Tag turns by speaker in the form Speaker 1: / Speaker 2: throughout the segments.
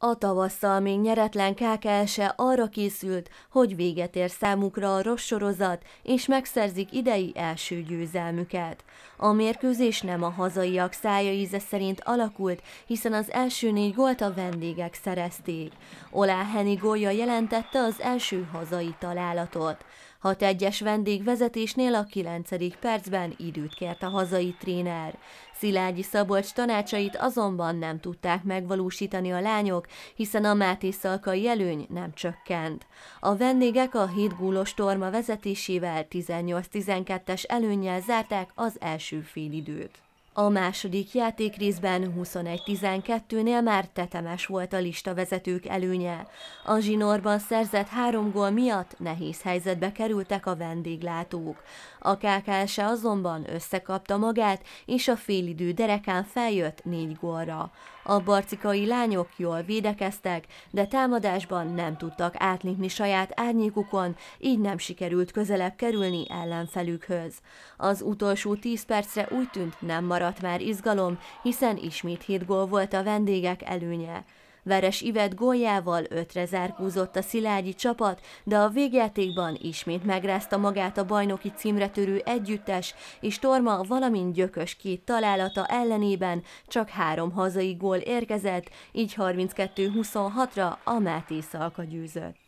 Speaker 1: A tavasszal még nyeretlen KKL se arra készült, hogy véget ér számukra a rossz sorozat, és megszerzik idei első győzelmüket. A mérkőzés nem a hazaiak szája íze szerint alakult, hiszen az első négy gólt a vendégek szerezték. Olá Heni gólja jelentette az első hazai találatot. Ha egyes vendég vendégvezetésnél a 9. percben időt kért a hazai tréner. Szilágyi Szabolcs tanácsait azonban nem tudták megvalósítani a lányok, hiszen a Máté Szalkai előny nem csökkent. A vendégek a gólos torma vezetésével 18-12-es előnnyel zárták az első félidőt. A második játékrészben 21-12-nél már tetemes volt a lista vezetők előnye. A zsinórban szerzett három gól miatt nehéz helyzetbe kerültek a vendéglátók. A KKS -e azonban összekapta magát, és a félidő derekán feljött négy gólra. A barcikai lányok jól védekeztek, de támadásban nem tudtak átlépni saját árnyékukon, így nem sikerült közelebb kerülni ellenfelükhöz. Az utolsó tíz percre úgy tűnt nem maradt maradt már izgalom, hiszen ismét hét gól volt a vendégek előnye. Veres Ivet góljával ötre zárkúzott a szilágyi csapat, de a végjátékban ismét megrázta magát a bajnoki címre törő együttes, és Torma valamint gyökös két találata ellenében csak három hazai gól érkezett, így 32-26-ra a Máté Szalka győzött.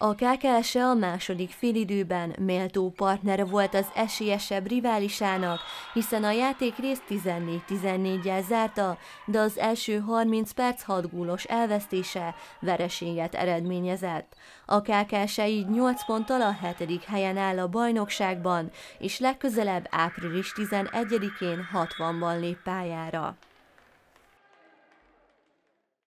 Speaker 1: A KKSE a második félidőben méltó partnere volt az esélyesebb riválisának, hiszen a játék részt 14-14-jel zárta, de az első 30 perc 6 gólos elvesztése vereséget eredményezett. A KKSE így 8 ponttal a 7. helyen áll a bajnokságban, és legközelebb április 11-én 60-ban lép pályára.